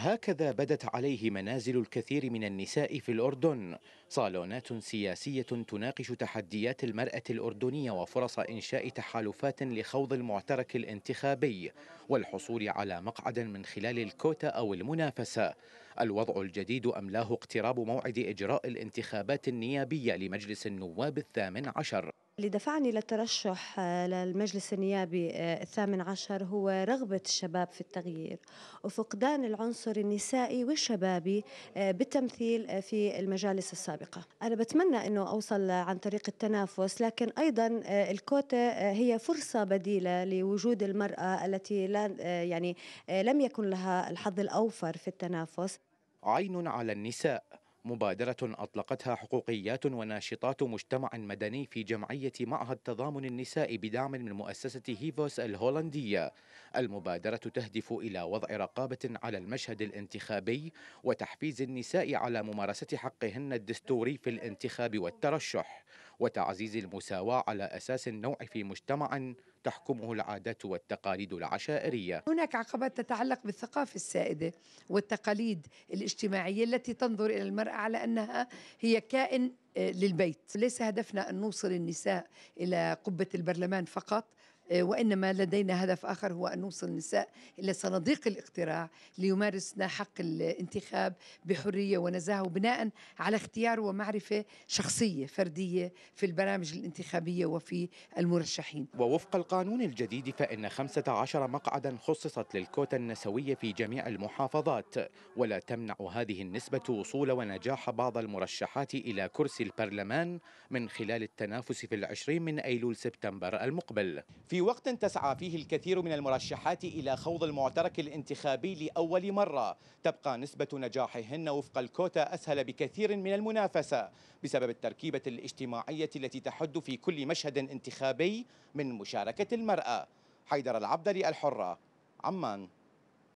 هكذا بدت عليه منازل الكثير من النساء في الأردن صالونات سياسية تناقش تحديات المرأة الأردنية وفرص إنشاء تحالفات لخوض المعترك الانتخابي والحصول على مقعد من خلال الكوتا أو المنافسة الوضع الجديد أملاه اقتراب موعد إجراء الانتخابات النيابية لمجلس النواب الثامن عشر اللي دفعني للترشح آه، للمجلس النيابي آه، الثامن عشر هو رغبة الشباب في التغيير وفقدان العنصر النسائي والشبابي آه، بالتمثيل في المجالس السابقة أنا بتمنى أنه أوصل عن طريق التنافس لكن أيضا الكوتا هي فرصة بديلة لوجود المرأة التي لا يعني لم يكن لها الحظ الأوفر في التنافس عين على النساء مبادرة أطلقتها حقوقيات وناشطات مجتمع مدني في جمعية معهد تضامن النساء بدعم من مؤسسة هيفوس الهولندية. المبادرة تهدف إلى وضع رقابة على المشهد الانتخابي وتحفيز النساء على ممارسة حقهن الدستوري في الانتخاب والترشح وتعزيز المساواة على أساس النوع في مجتمع تحكمه العادات والتقاليد العشائرية هناك عقبات تتعلق بالثقافة السائدة والتقاليد الاجتماعية التي تنظر إلى المرأة على أنها هي كائن آه، للبيت ليس هدفنا أن نوصل النساء إلى قبة البرلمان فقط وإنما لدينا هدف آخر هو أن نوصل النساء إلى صناديق الاقتراع ليمارسن حق الانتخاب بحرية ونزاهة وبناء على اختيار ومعرفة شخصية فردية في البرامج الانتخابية وفي المرشحين ووفق القانون الجديد فإن 15 مقعدا خصصت للكوتا النسوية في جميع المحافظات ولا تمنع هذه النسبة وصول ونجاح بعض المرشحات إلى كرسي البرلمان من خلال التنافس في العشرين من أيلول سبتمبر المقبل في في وقت تسعى فيه الكثير من المرشحات إلى خوض المعترك الانتخابي لأول مرة تبقى نسبة نجاحهن وفق الكوتا أسهل بكثير من المنافسة بسبب التركيبة الاجتماعية التي تحد في كل مشهد انتخابي من مشاركة المرأة حيدر العبدلي الحرة عمان